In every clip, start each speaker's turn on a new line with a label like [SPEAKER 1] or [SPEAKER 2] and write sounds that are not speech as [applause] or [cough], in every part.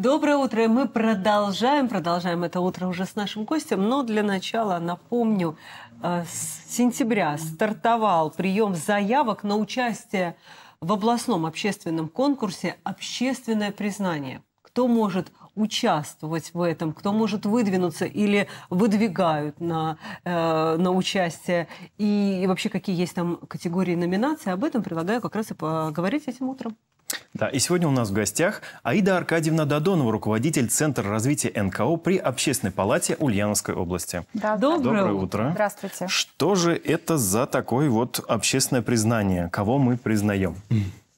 [SPEAKER 1] Доброе утро. Мы продолжаем, продолжаем это утро уже с нашим гостем. Но для начала напомню, э, с сентября стартовал прием заявок на участие в областном общественном конкурсе «Общественное признание». Кто может участвовать в этом, кто может выдвинуться или выдвигают на, э, на участие, и, и вообще какие есть там категории номинации? об этом предлагаю как раз и поговорить этим утром.
[SPEAKER 2] Да, и сегодня у нас в гостях Аида Аркадьевна Додонова, руководитель Центра развития НКО при Общественной палате Ульяновской области. Да, доброе, доброе утро. Здравствуйте. Что же это за такое вот общественное признание? Кого мы признаем?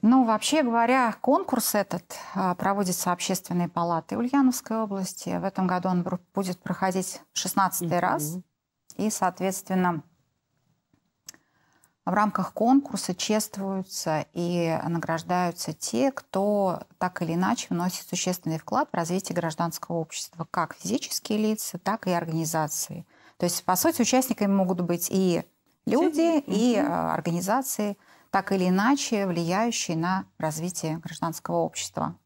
[SPEAKER 3] Ну, вообще говоря, конкурс этот а, проводится Общественной палатой Ульяновской области. В этом году он будет проходить 16 раз. И, соответственно, в рамках конкурса чествуются и награждаются те, кто так или иначе вносит существенный вклад в развитие гражданского общества, как физические лица, так и организации. То есть, по сути, участниками могут быть и люди, и а, организации, так или иначе влияющие на развитие гражданского общества.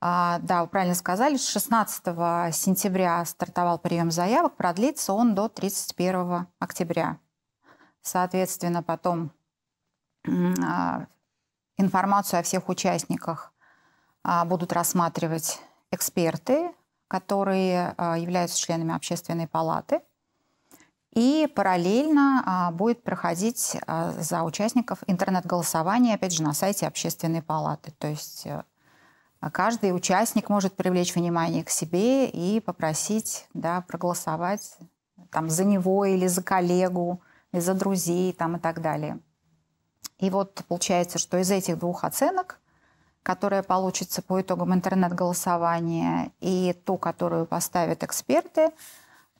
[SPEAKER 3] А, да, вы правильно сказали, с 16 сентября стартовал прием заявок, продлится он до 31 октября соответственно, потом а, информацию о всех участниках а, будут рассматривать эксперты, которые а, являются членами общественной палаты. И параллельно будет проходить за участников интернет-голосование, опять же, на сайте общественной палаты. То есть э, каждый участник может привлечь внимание к себе и попросить да, проголосовать там, за него или за коллегу, из-за друзей там и так далее. И вот получается, что из этих двух оценок, которая получится по итогам интернет-голосования и ту, которую поставят эксперты,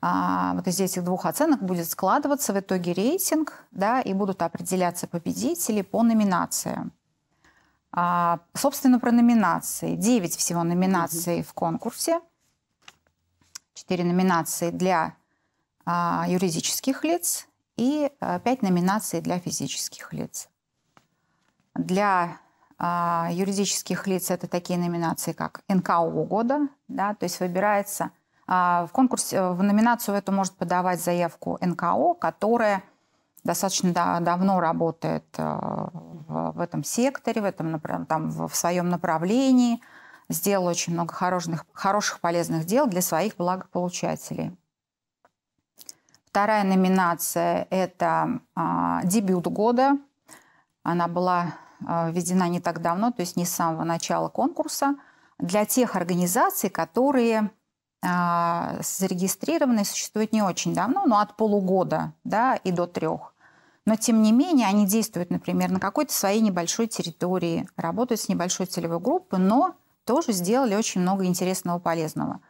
[SPEAKER 3] а, вот из этих двух оценок будет складываться в итоге рейтинг, да, и будут определяться победители по номинациям. А, собственно, про номинации. девять всего номинаций mm-hmm. в конкурсе. четыре номинации для а, юридических лиц, и а, пять номинаций для физических лиц. Для а, юридических лиц это такие номинации, как НКО года, да, то есть выбирается а, в конкурсе, в номинацию в эту может подавать заявку НКО, которая достаточно да, давно работает в, в этом секторе, в, этом, там, в, своем направлении, сделала очень много хороших, хороших полезных дел для своих благополучателей. Вторая номинация – это а, дебют года. Она была а, введена не так давно, то есть не с самого начала конкурса, для тех организаций, которые а, зарегистрированы существуют не очень давно, но от полугода да, и до трех. Но, тем не менее, они действуют, например, на какой-то своей небольшой территории, работают с небольшой целевой группой, но тоже сделали очень много интересного, полезного.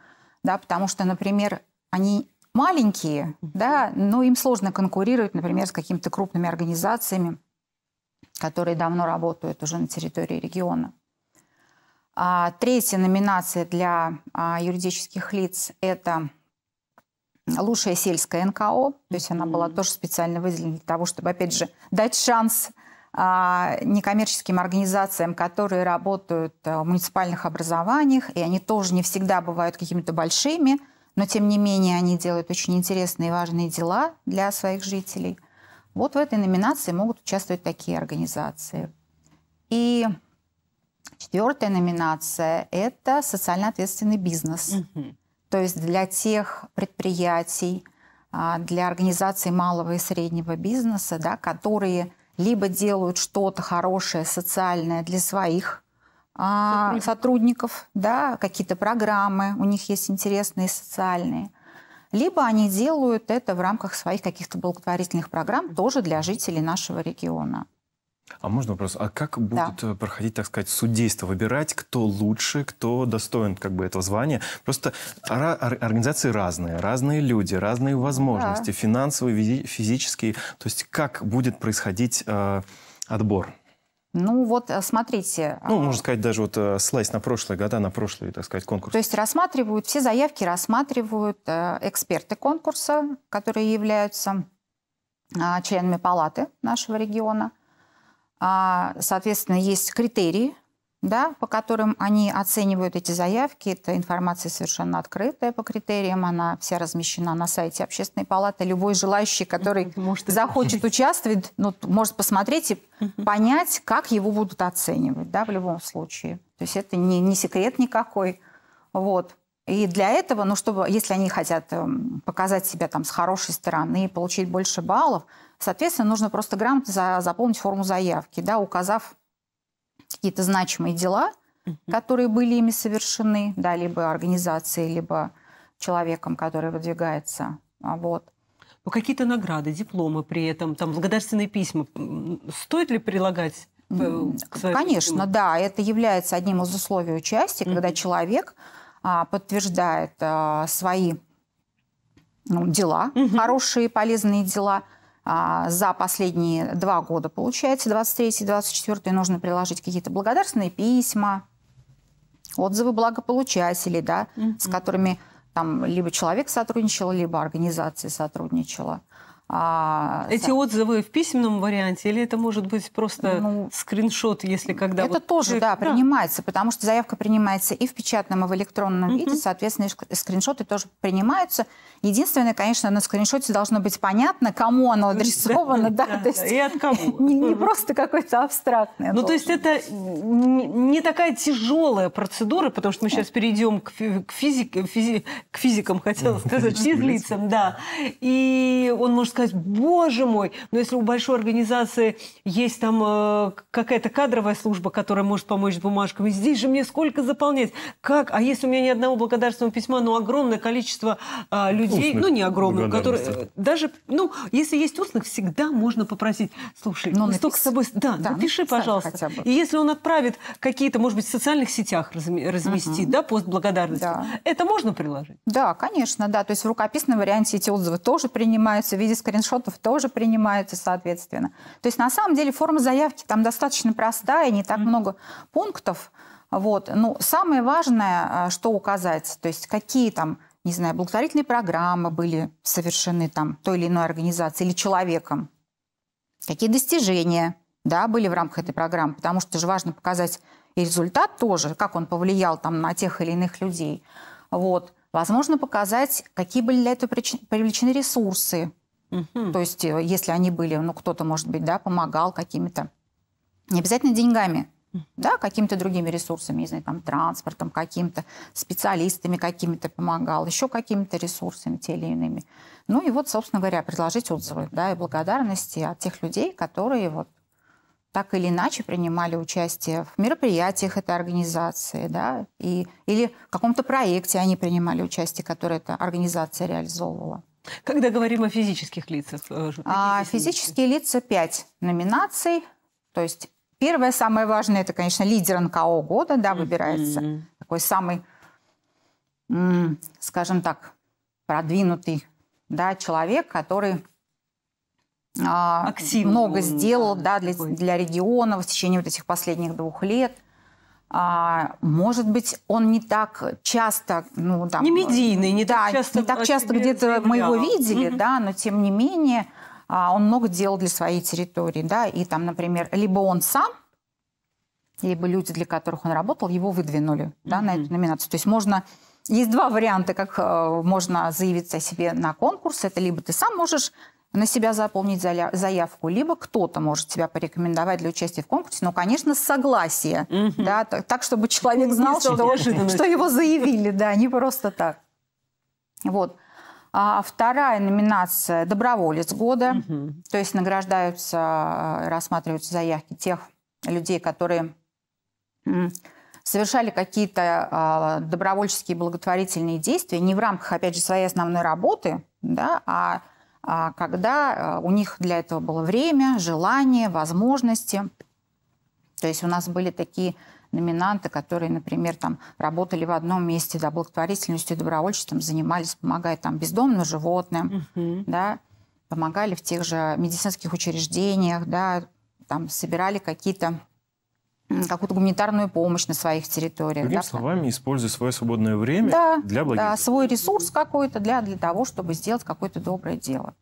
[SPEAKER 3] Да, потому что, например, они маленькие, да, но им сложно конкурировать, например, с какими-то крупными организациями, которые давно работают уже на территории региона. А, третья номинация для а, юридических лиц – это лучшая сельская НКО, то есть она была тоже специально выделена для того, чтобы, опять же, дать шанс а, некоммерческим организациям, которые работают а, в муниципальных образованиях, и они тоже не всегда бывают какими-то большими – но тем не менее они делают очень интересные и важные дела для своих жителей. Вот в этой номинации могут участвовать такие организации. И четвертая номинация – это социально ответственный бизнес. Угу. То есть для тех предприятий, а, для организаций малого и среднего бизнеса, да, которые либо делают что-то хорошее, социальное для своих а, сотрудников, сотрудников да, какие-то программы, у них есть интересные социальные. Либо они делают это в рамках своих каких-то благотворительных программ тоже для жителей нашего региона.
[SPEAKER 2] А можно вопрос? А как будут да. Э, проходить, так сказать, судейство? Выбирать, кто лучше, кто достоин как бы этого звания? Просто организации разные, разные люди, разные возможности, да. финансовые, физические. То есть как будет происходить э, отбор?
[SPEAKER 3] Ну вот, э, смотрите. Ну, а, можно
[SPEAKER 2] сказать, даже вот э, слайс на прошлые года, на прошлый, так сказать, конкурс.
[SPEAKER 3] То есть рассматривают, все заявки рассматривают э, эксперты конкурса, которые являются а, членами палаты нашего региона. А, соответственно, есть критерии, да, по которым они оценивают эти заявки. Эта информация совершенно открытая по критериям, она вся размещена на сайте Общественной палаты. Любой желающий, который [laughs] может захочет участвовать, ну, может посмотреть и понять, как его будут оценивать да, в любом случае. То есть это не, не секрет никакой. Вот. И для этого, ну, чтобы, если они хотят эм, показать себя там с хорошей стороны и получить больше баллов, соответственно, нужно просто грамотно за, заполнить форму заявки, да, указав какие-то значимые дела, угу. которые были ими совершены, да, либо организацией, либо человеком, который выдвигается. А, вот.
[SPEAKER 1] Ну, какие-то награды, дипломы при этом, там, благодарственные письма. Стоит ли прилагать э, Конечно,
[SPEAKER 3] письму? да. Это является одним из условий участия, mm-hmm. когда человек а, подтверждает а, свои ну, дела, mm-hmm. хорошие, полезные дела – а, за последние два года, получается, 23-24, нужно приложить какие-то благодарственные письма, отзывы благополучателей, да, mm-hmm. с которыми там либо человек сотрудничал, либо организация сотрудничала. А, Эти за...
[SPEAKER 1] отзывы в письменном варианте, или это может быть просто ну, скриншот, если когда... Это вот тоже, да,
[SPEAKER 3] принимается, да. потому что заявка принимается и в печатном, и в электронном mm-hmm. виде, соответственно, скриншоты тоже принимаются. Единственное, конечно, на скриншоте должно быть понятно, кому оно [laughs] адресовано, да, да, да, да и от кого. [laughs] Не, не просто какое-то абстрактное. Ну, то есть быть.
[SPEAKER 1] это не такая тяжелая процедура, потому что мы сейчас перейдем к, к, физик, э, физи, к физикам, хотела сказать, физлицам, да. И он может сказать, боже мой, но если у большой организации есть там э, какая-то кадровая служба, которая может помочь с бумажками, здесь же мне сколько заполнять? Как? А если у меня ни одного благодарственного письма, но огромное количество а, людей, устных, ну не огромных, которые э, даже, ну, если есть устных, всегда можно попросить, слушай, Но ну, напис... столько с собой, да, да напиши, пожалуйста. Хотя бы. И если он отправит какие-то, может быть, в социальных сетях разместить, угу. да,
[SPEAKER 3] пост благодарности, да. это можно приложить? Да, конечно, да. То есть в рукописном варианте эти отзывы тоже принимаются, в виде скриншотов тоже принимаются, соответственно. То есть на самом деле форма заявки там достаточно простая, не так угу. много пунктов. Вот. Ну, самое важное, э, что указать, то есть какие там не знаю, благотворительные программы были совершены там той или иной организацией или человеком, какие достижения да, были в рамках этой программы, потому что же важно показать и результат тоже, как он повлиял там, на тех или иных людей. Вот. Возможно, показать, какие были для этого привлечены ресурсы. Угу. То есть, э, если они были, ну, кто-то, может быть, да, помогал какими-то. Не обязательно деньгами да, какими-то другими ресурсами, не знаю, там, транспортом каким-то, специалистами какими-то помогал, еще какими-то ресурсами, те или иными. Ну и вот, собственно говоря, предложить отзывы, да, и благодарности от тех людей, которые вот так или иначе принимали участие в мероприятиях этой организации, да, и, или в каком-то проекте они принимали участие, который эта организация реализовывала. Когда говорим о физических лицах? Э, а, физические лица 5 номинаций, то есть Первое, самое важное, это, конечно, лидер НКО года, да, выбирается. Mm-hmm. Такой самый, скажем так, продвинутый, да, человек, который а, Активный, много ну, сделал, да, для, для региона в течение вот этих последних двух лет. А, может быть, он не так часто, ну там, не медийный, не да, так часто, не часто где-то мы его видели, угу. да, но тем не менее а, он много делал для своей территории, да, и там, например, либо он сам, либо люди, для которых он работал, его выдвинули, mm-hmm. на эту номинацию. То есть можно есть два варианта, как э, можно заявиться о себе на конкурс. Это либо ты сам можешь на себя заполнить заявку, либо кто-то может тебя порекомендовать для участия в конкурсе, но, конечно, с согласия, mm-hmm. да, так, чтобы человек знал, что, что его заявили, да, не просто так. Вот. А вторая номинация – доброволец года. Угу. То есть награждаются, э, рассматриваются заявки тех людей, которые совершали какие-то а, добровольческие благотворительные действия не в рамках, опять же, своей основной работы, да, а, а когда э, у них для этого было время, желание, возможности. То есть у нас были такие номинанты, которые, например, там, работали в одном месте, да, благотворительностью, добровольчеством занимались, помогая там бездомным животным, угу. да, помогали в тех же медицинских учреждениях, да, там собирали какие-то какую-то гуманитарную помощь на своих территориях. Другими да,
[SPEAKER 2] словами, используя свое свободное время да, для благих. Да,
[SPEAKER 3] свой ресурс какой-то для, для того, чтобы сделать какое-то доброе дело.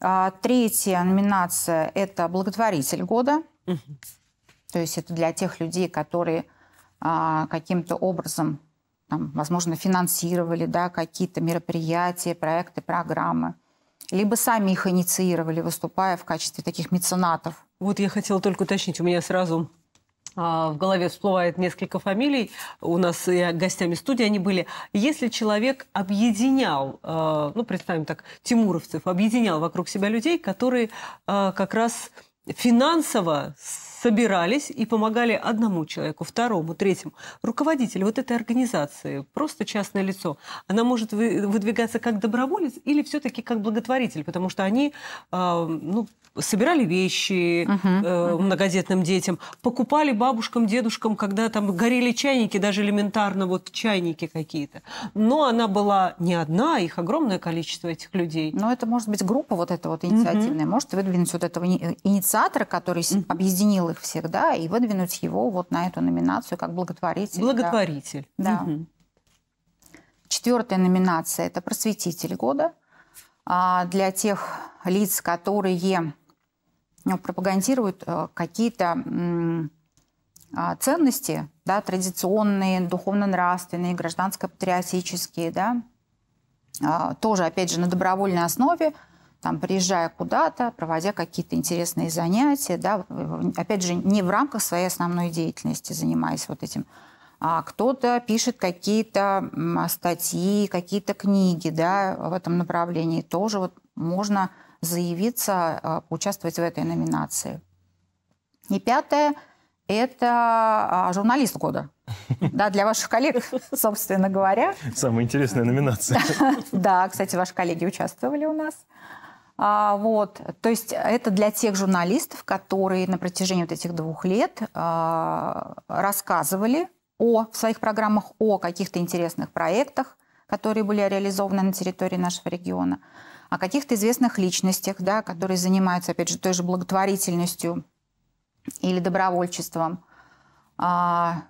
[SPEAKER 3] А, третья номинация – это «Благотворитель года». Угу. То есть это для тех людей, которые а, каким-то образом, там, возможно, финансировали да, какие-то мероприятия, проекты, программы, либо сами их инициировали, выступая в качестве таких меценатов. Вот я хотела только уточнить, у меня
[SPEAKER 1] сразу а, в голове всплывает несколько фамилий. У нас и э, гостями студии они были. Если человек объединял, э, ну, представим так, тимуровцев, объединял вокруг себя людей, которые э, как раз финансово собирались и помогали одному человеку, второму, третьему. Руководитель вот этой организации, просто частное лицо, она может выдвигаться как доброволец или все-таки как благотворитель, потому что они, а, ну, собирали вещи uh-huh, uh-huh. многодетным детям, покупали бабушкам, дедушкам, когда там горели чайники, даже элементарно вот чайники какие-то. Но она была не одна, их огромное количество этих людей.
[SPEAKER 3] Но это может быть группа вот эта вот инициативная, uh-huh. может выдвинуть вот этого инициатора, который uh-huh. объединил их всех, да, и выдвинуть его вот на эту номинацию как благотворитель. Благотворитель. да. Uh-huh. Четвертая номинация – это «Просветитель года» а, для тех лиц, которые Э, пропагандируют э, какие-то а, ценности, да, традиционные, духовно-нравственные, гражданско-патриотические, да, а, тоже, опять же, на добровольной основе, там, приезжая куда-то, проводя какие-то интересные занятия, да, опять же, не в рамках своей основной деятельности, занимаясь вот этим. А кто-то пишет какие-то статьи, какие-то книги, да, в этом направлении тоже вот можно заявиться, а, участвовать в этой номинации. И пятое – это а, журналист года. Да, для ваших коллег, [laughs] собственно говоря.
[SPEAKER 2] Самая интересная номинация.
[SPEAKER 3] [laughs] Да, кстати, ваши коллеги участвовали у нас. А, вот, то есть это для тех журналистов, которые на протяжении вот этих двух лет рассказывали о, в своих программах о каких-то интересных проектах, которые были реализованы на территории нашего региона о каких-то известных личностях, да, которые занимаются, опять же, той же благотворительностью или добровольчеством. А,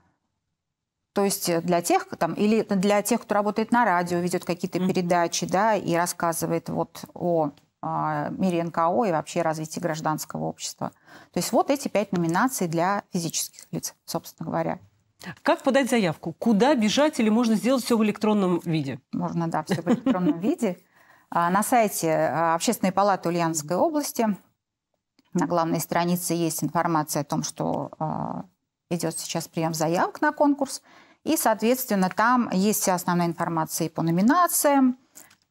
[SPEAKER 3] то есть для тех, там, или для тех, кто работает на радио, ведет какие-то передачи, да, и рассказывает вот о а, мире НКО и вообще развитии гражданского общества. То есть вот эти пять номинаций для физических лиц, собственно говоря.
[SPEAKER 1] Как подать заявку?
[SPEAKER 3] Куда бежать или
[SPEAKER 1] можно сделать все в электронном виде?
[SPEAKER 3] Можно, да, все в электронном [laughs] виде. А, на сайте а, Общественной палаты Ульяновской области на главной странице есть информация о том, что а, идет сейчас прием заявок на конкурс. И, соответственно, там есть вся основная информация и по номинациям,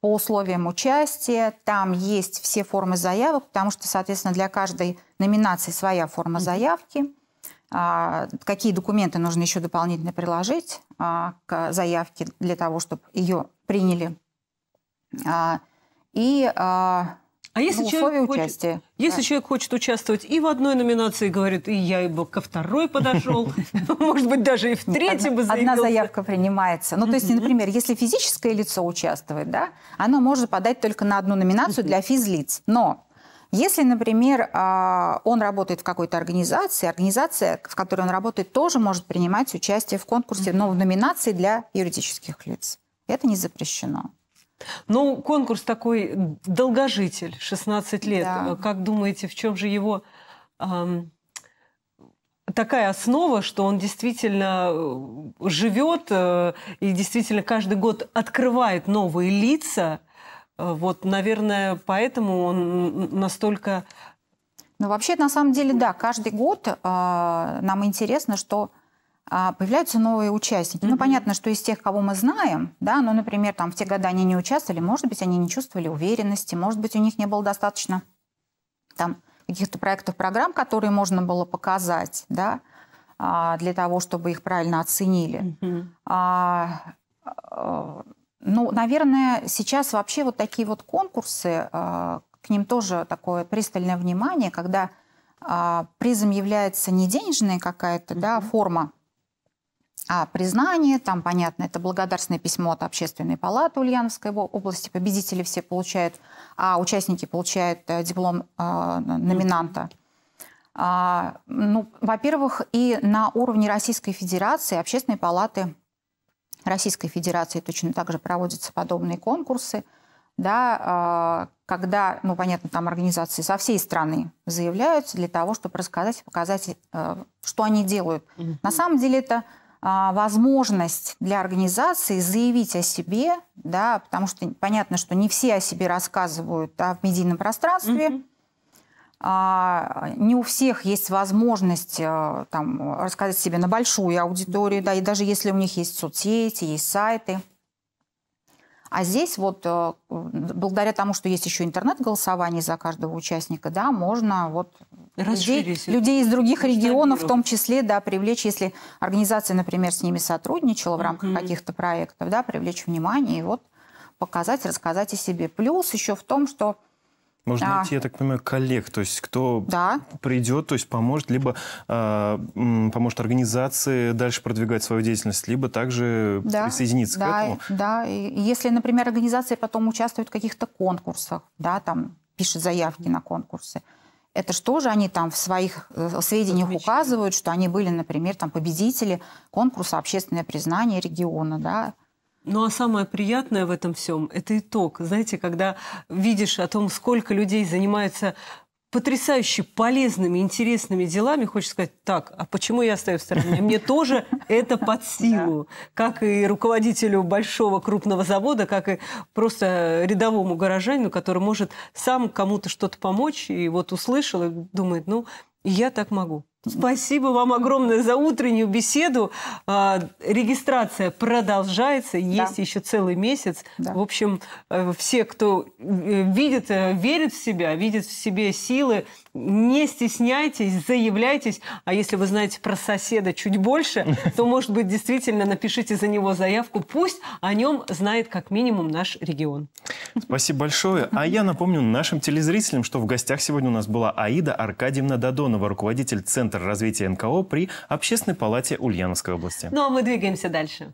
[SPEAKER 3] по условиям участия. Там есть все формы заявок, потому что, соответственно, для каждой номинации своя форма заявки. Какие документы нужно еще дополнительно приложить к заявке для того, чтобы ее приняли а, и а, а если ну, условия человек участия.
[SPEAKER 1] если да. человек хочет участвовать и в одной номинации, говорит, и я бы ко второй подошел, [laughs] может быть, даже и в третьей бы Одна заявка
[SPEAKER 3] принимается. Ну, то есть, например, если физическое лицо участвует, да, оно может подать только на одну номинацию для физлиц. Но если, например, а, он работает в какой-то организации, организация, в которой он работает, тоже может принимать участие в конкурсе, но в номинации для юридических лиц. Это не запрещено.
[SPEAKER 1] Ну, конкурс такой долгожитель, 16 лет. Да. Как думаете, в чем же его эм, такая основа, что он действительно э, живет э, и действительно каждый год открывает новые лица? Э, вот, наверное, поэтому он настолько...
[SPEAKER 3] Ну, вообще, на самом деле, да, каждый год э, нам интересно, что а, появляются новые участники. Mm-hmm. Ну, понятно, что из тех, кого мы знаем, да, ну, например, там в те годы они не участвовали, может быть, они не чувствовали уверенности, может быть, у них не было достаточно там каких-то проектов, программ, которые можно было показать, да, а, для того, чтобы их правильно оценили. Mm-hmm. А, э, ну, наверное, сейчас вообще вот такие вот конкурсы, э, к ним тоже такое пристальное внимание, когда а, призом является не денежная какая-то, mm-hmm. да, форма, а признание Там, понятно, это благодарственное письмо от Общественной палаты Ульяновской области. Победители все получают, а участники получают э, диплом э, номинанта. А, ну, во-первых, и на уровне Российской Федерации, Общественной палаты Российской Федерации точно так же проводятся подобные конкурсы, да, а, когда, ну, понятно, там организации со всей страны заявляются для того, чтобы рассказать, показать, э, что они делают. Mm-hmm. На самом деле это а, возможность для организации заявить о себе, да, потому что понятно, что не все о себе рассказывают да, в медийном пространстве. Mm-hmm. А, не у всех есть возможность а, там, рассказать себе на большую аудиторию, да, и даже если у них есть соцсети, есть сайты. А здесь вот э, благодаря тому, что есть еще интернет-голосование за каждого участника, да, можно вот людей, людей из других регионов в том числе, да, привлечь, если организация, например, с ними сотрудничала в рамках mm-hmm. каких-то проектов, да, привлечь внимание и вот показать, рассказать о себе. Плюс еще в том, что
[SPEAKER 2] можно а. найти, я так понимаю, коллег, то есть кто да. придет, то есть поможет, либо э, поможет организации дальше продвигать свою деятельность, либо также да. присоединиться да, к этому.
[SPEAKER 3] Да, и если, например, организация потом участвует в каких-то конкурсах, да, там пишет заявки на конкурсы, это что же они там в своих э, сведениях указывают, что они были, например, там победители конкурса «Общественное признание региона», да,
[SPEAKER 1] ну а самое приятное в этом всем – это итог. Знаете, когда видишь о том, сколько людей занимаются потрясающе полезными, интересными делами, хочешь сказать, так, а почему я стою в стороне? Мне тоже это под [laughs] силу. Как и руководителю большого крупного завода, как и просто рядовому горожанину, который может сам кому-то что-то помочь, и вот услышал и думает, ну, я так могу. Спасибо вам огромное за утреннюю беседу. А, регистрация продолжается, есть да. еще целый месяц. Да. В общем, э, все, кто э, видит, э, верит в себя, видит в себе силы, не стесняйтесь, заявляйтесь. А если вы знаете про соседа чуть больше, [laughs] то, может быть, действительно напишите за него заявку. Пусть о нем знает как минимум наш регион.
[SPEAKER 2] Спасибо большое. А я напомню нашим телезрителям, что в гостях сегодня у нас была Аида Аркадьевна Додонова, руководитель Центра Центр развития НКО при Общественной палате Ульяновской области.
[SPEAKER 1] Ну а мы двигаемся дальше.